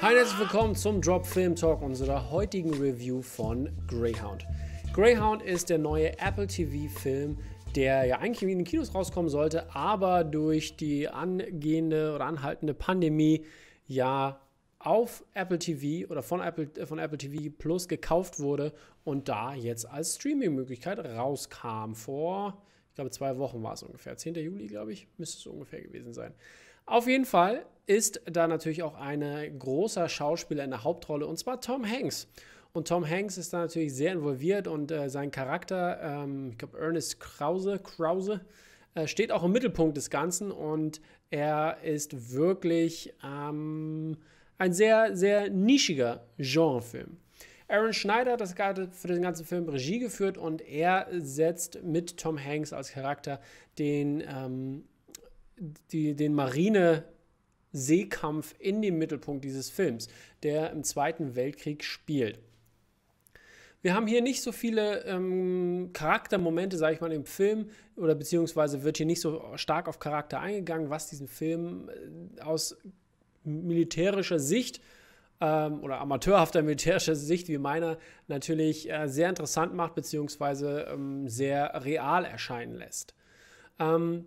Hi und herzlich willkommen zum Drop Film Talk, unserer heutigen Review von Greyhound. Greyhound ist der neue Apple TV-Film, der ja eigentlich in den Kinos rauskommen sollte, aber durch die angehende oder anhaltende Pandemie ja auf Apple TV oder von Apple, äh, von Apple TV Plus gekauft wurde und da jetzt als Streaming-Möglichkeit rauskam. Vor, ich glaube, zwei Wochen war es ungefähr. 10. Juli, glaube ich, müsste es ungefähr gewesen sein. Auf jeden Fall ist da natürlich auch ein großer Schauspieler in der Hauptrolle, und zwar Tom Hanks. Und Tom Hanks ist da natürlich sehr involviert und äh, sein Charakter, ähm, ich glaube Ernest Krause, Krause äh, steht auch im Mittelpunkt des Ganzen und er ist wirklich ähm, ein sehr, sehr nischiger Genrefilm. Aaron Schneider hat das gerade für den ganzen Film Regie geführt und er setzt mit Tom Hanks als Charakter den ähm, die, den Marine Seekampf in dem Mittelpunkt dieses Films, der im Zweiten Weltkrieg spielt. Wir haben hier nicht so viele ähm, Charaktermomente, sage ich mal, im Film, oder beziehungsweise wird hier nicht so stark auf Charakter eingegangen, was diesen Film äh, aus militärischer Sicht ähm, oder amateurhafter militärischer Sicht wie meiner natürlich äh, sehr interessant macht, beziehungsweise ähm, sehr real erscheinen lässt. Ähm,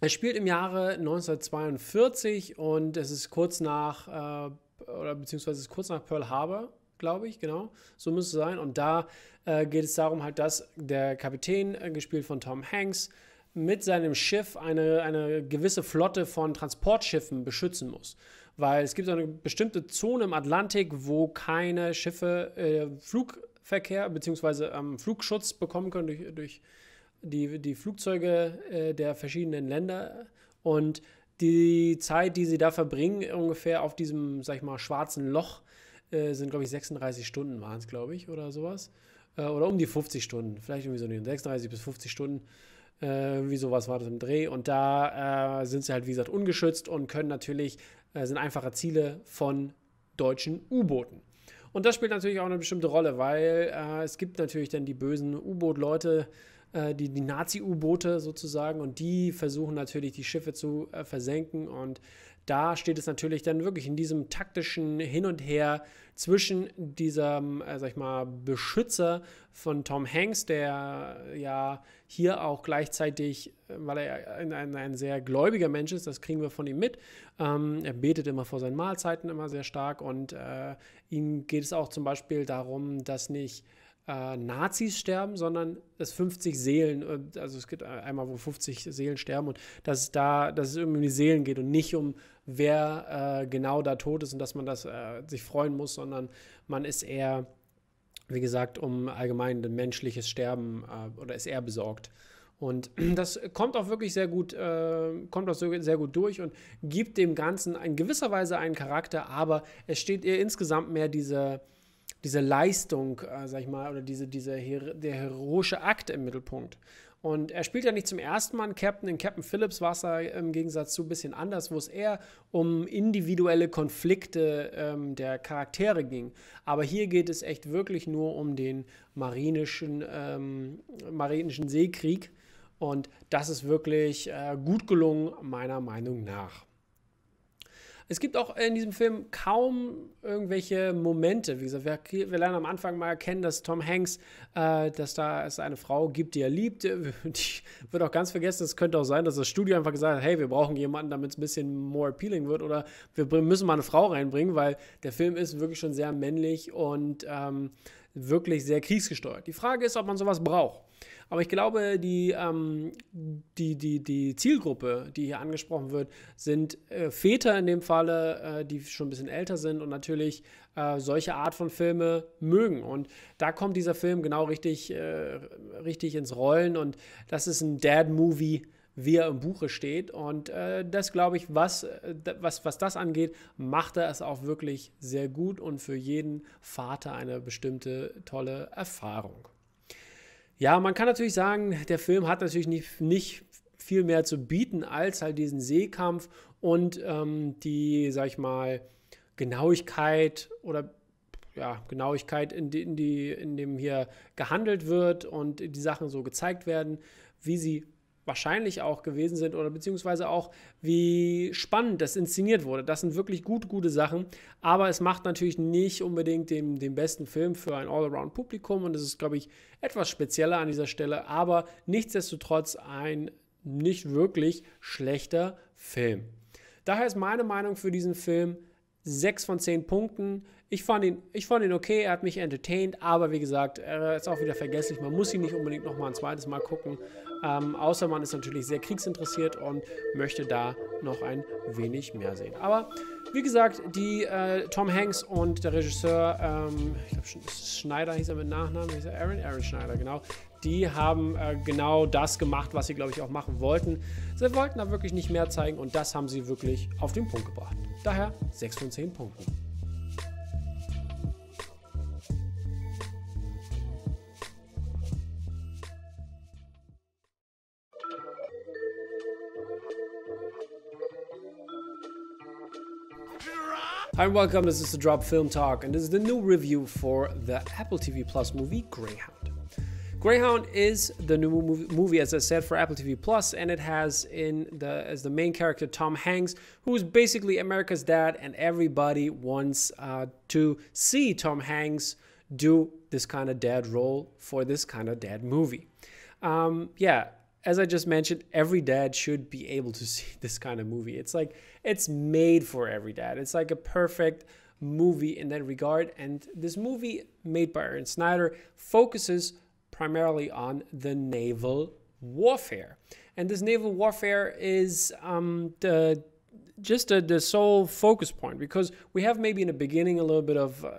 es spielt im Jahre 1942 und es ist kurz nach, äh, oder beziehungsweise ist kurz nach Pearl Harbor, glaube ich, genau. So müsste es sein. Und da äh, geht es darum, halt, dass der Kapitän, äh, gespielt von Tom Hanks, mit seinem Schiff eine, eine gewisse Flotte von Transportschiffen beschützen muss. Weil es gibt eine bestimmte Zone im Atlantik, wo keine Schiffe äh, Flugverkehr bzw. Ähm, Flugschutz bekommen können durch, durch die, die Flugzeuge äh, der verschiedenen Länder und die Zeit, die sie da verbringen, ungefähr auf diesem, sag ich mal, schwarzen Loch, äh, sind, glaube ich, 36 Stunden waren es, glaube ich, oder sowas. Äh, oder um die 50 Stunden, vielleicht irgendwie so 36 bis 50 Stunden. Äh, wie sowas war das im Dreh. Und da äh, sind sie halt, wie gesagt, ungeschützt und können natürlich, äh, sind einfache Ziele von deutschen U-Booten. Und das spielt natürlich auch eine bestimmte Rolle, weil äh, es gibt natürlich dann die bösen U-Boot-Leute, äh, äh, die, die Nazi-U-Boote sozusagen, und die versuchen natürlich die Schiffe zu äh, versenken. Und da steht es natürlich dann wirklich in diesem taktischen Hin und Her zwischen diesem, äh, sag ich mal, Beschützer von Tom Hanks, der ja hier auch gleichzeitig, äh, weil er ein, ein, ein sehr gläubiger Mensch ist, das kriegen wir von ihm mit. Ähm, er betet immer vor seinen Mahlzeiten immer sehr stark und äh, ihm geht es auch zum Beispiel darum, dass nicht äh, Nazis sterben, sondern dass 50 Seelen, äh, also es gibt einmal, wo 50 Seelen sterben und dass es da, dass es irgendwie um die Seelen geht und nicht um wer äh, genau da tot ist und dass man das äh, sich freuen muss, sondern man ist eher, wie gesagt, um allgemein ein menschliches Sterben äh, oder ist eher besorgt. Und das kommt auch wirklich sehr gut, äh, kommt auch sehr gut durch und gibt dem Ganzen in gewisser Weise einen Charakter, aber es steht ihr insgesamt mehr diese, diese Leistung, äh, sag ich mal, oder diese, diese Her der heroische Akt im Mittelpunkt. Und er spielt ja nicht zum ersten Mal einen Captain. In Captain Phillips war es im Gegensatz zu ein bisschen anders, wo es eher um individuelle Konflikte ähm, der Charaktere ging. Aber hier geht es echt wirklich nur um den marinischen, ähm, marinischen Seekrieg. Und das ist wirklich äh, gut gelungen, meiner Meinung nach. Es gibt auch in diesem Film kaum irgendwelche Momente. Wie gesagt, wir, wir lernen am Anfang mal erkennen, dass Tom Hanks, äh, dass da es eine Frau gibt, die er liebt. Die wird auch ganz vergessen. Es könnte auch sein, dass das Studio einfach gesagt hat, hey, wir brauchen jemanden, damit es ein bisschen more appealing wird. Oder wir müssen mal eine Frau reinbringen, weil der Film ist wirklich schon sehr männlich und ähm, wirklich sehr kriegsgesteuert. Die Frage ist, ob man sowas braucht. Aber ich glaube, die, ähm, die, die, die Zielgruppe, die hier angesprochen wird, sind äh, Väter in dem Falle, äh, die schon ein bisschen älter sind und natürlich äh, solche Art von Filme mögen. Und da kommt dieser Film genau richtig, äh, richtig ins Rollen. Und das ist ein Dad-Movie wie er im Buche steht. Und äh, das glaube ich, was, äh, was, was das angeht, macht er es auch wirklich sehr gut und für jeden Vater eine bestimmte tolle Erfahrung. Ja, man kann natürlich sagen, der Film hat natürlich nicht, nicht viel mehr zu bieten als halt diesen Seekampf und ähm, die, sag ich mal, Genauigkeit oder ja, Genauigkeit, in die, in, die, in dem hier gehandelt wird und die Sachen so gezeigt werden, wie sie wahrscheinlich auch gewesen sind oder beziehungsweise auch, wie spannend das inszeniert wurde. Das sind wirklich gut, gute Sachen, aber es macht natürlich nicht unbedingt den, den besten Film für ein All-Around-Publikum und es ist, glaube ich, etwas spezieller an dieser Stelle, aber nichtsdestotrotz ein nicht wirklich schlechter Film. Daher ist meine Meinung für diesen Film 6 von 10 Punkten. Ich fand, ihn, ich fand ihn okay, er hat mich entertained, aber wie gesagt, er ist auch wieder vergesslich. Man muss ihn nicht unbedingt nochmal ein zweites Mal gucken, ähm, außer man ist natürlich sehr kriegsinteressiert und möchte da noch ein wenig mehr sehen. Aber wie gesagt, die äh, Tom Hanks und der Regisseur, ähm, ich glaube Schneider hieß er mit Nachnamen, hieß er Aaron, Aaron Schneider, genau. Die haben äh, genau das gemacht, was sie, glaube ich, auch machen wollten. Sie wollten da wirklich nicht mehr zeigen und das haben sie wirklich auf den Punkt gebracht. Daher 6 von 10 Punkten. Hi and welcome, this is the Drop Film Talk and this is the new review for the Apple TV Plus movie Greyhound. Greyhound is the new movie, as I said, for Apple TV Plus, and it has in the as the main character Tom Hanks, who is basically America's dad, and everybody wants uh, to see Tom Hanks do this kind of dad role for this kind of dad movie. Um, yeah, as I just mentioned, every dad should be able to see this kind of movie. It's like it's made for every dad. It's like a perfect movie in that regard. And this movie made by Aaron Snyder focuses primarily on the naval warfare. And this naval warfare is um, the just a, the sole focus point because we have maybe in the beginning a little bit of uh,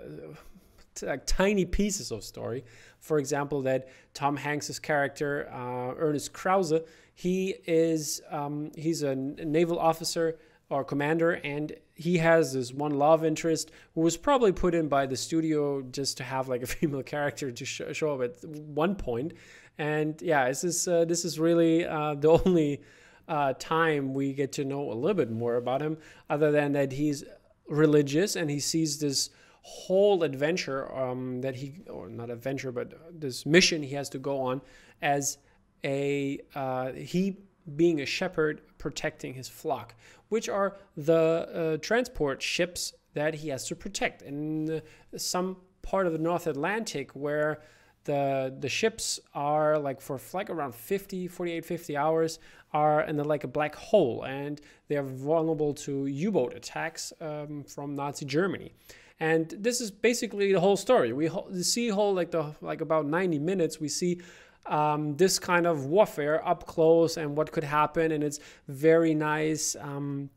like tiny pieces of story. For example, that Tom Hanks's character uh, Ernest Krause, he is um, he's a naval officer or commander, and he has this one love interest who was probably put in by the studio just to have like a female character to sh show up at one point. And yeah, this is uh, this is really uh, the only. Uh, time we get to know a little bit more about him, other than that he's religious and he sees this whole adventure um, that he, or not adventure, but this mission he has to go on as a, uh, he being a shepherd protecting his flock, which are the uh, transport ships that he has to protect. In some part of the North Atlantic where the the ships are like for like around 50 48 50 hours are in like a black hole and they are vulnerable to u-boat attacks um, from nazi germany and this is basically the whole story. We see whole like the like about 90 minutes. We see um, this kind of warfare up close and what could happen, and it's very nice. Um,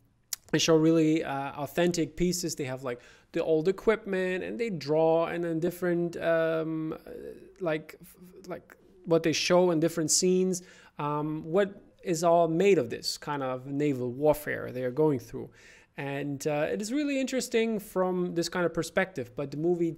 they show really uh, authentic pieces. They have like the old equipment, and they draw and then different um, like like what they show in different scenes. Um, what is all made of this kind of naval warfare they are going through and uh, it is really interesting from this kind of perspective but the movie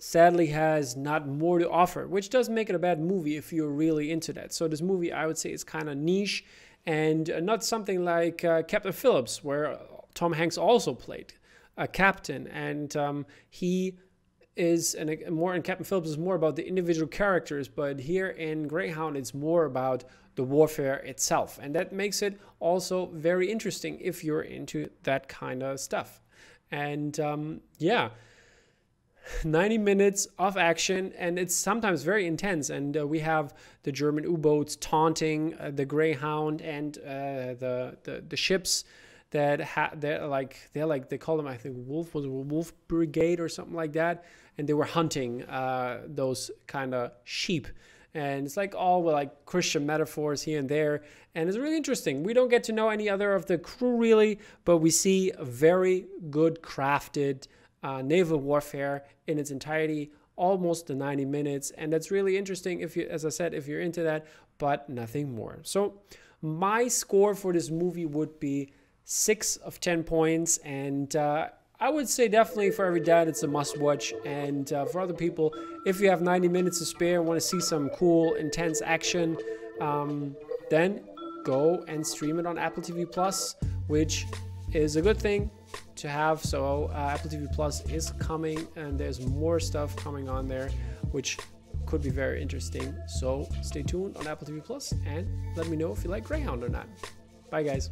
sadly has not more to offer which does make it a bad movie if you're really into that so this movie i would say is kind of niche and uh, not something like uh, captain phillips where tom hanks also played a captain and um, he is, and more in Captain Phillips is more about the individual characters, but here in Greyhound, it's more about the warfare itself. And that makes it also very interesting if you're into that kind of stuff. And um, yeah. 90 minutes of action, and it's sometimes very intense. And uh, we have the German U-boats taunting uh, the Greyhound and uh, the, the, the ships that ha- they're like they're like they call them I think Wolf was Wolf Brigade or something like that and they were hunting uh, those kind of sheep. And it's like all with like Christian metaphors here and there. And it's really interesting. We don't get to know any other of the crew really, but we see very good crafted uh, naval warfare in its entirety almost the 90 minutes and that's really interesting if you as i said if you're into that but nothing more so my score for this movie would be six of ten points and uh, I would say definitely for every dad, it's a must watch. And uh, for other people, if you have 90 minutes to spare, want to see some cool, intense action, um, then go and stream it on Apple TV Plus, which is a good thing to have. So uh, Apple TV Plus is coming, and there's more stuff coming on there, which could be very interesting. So stay tuned on Apple TV Plus, and let me know if you like Greyhound or not. Bye, guys.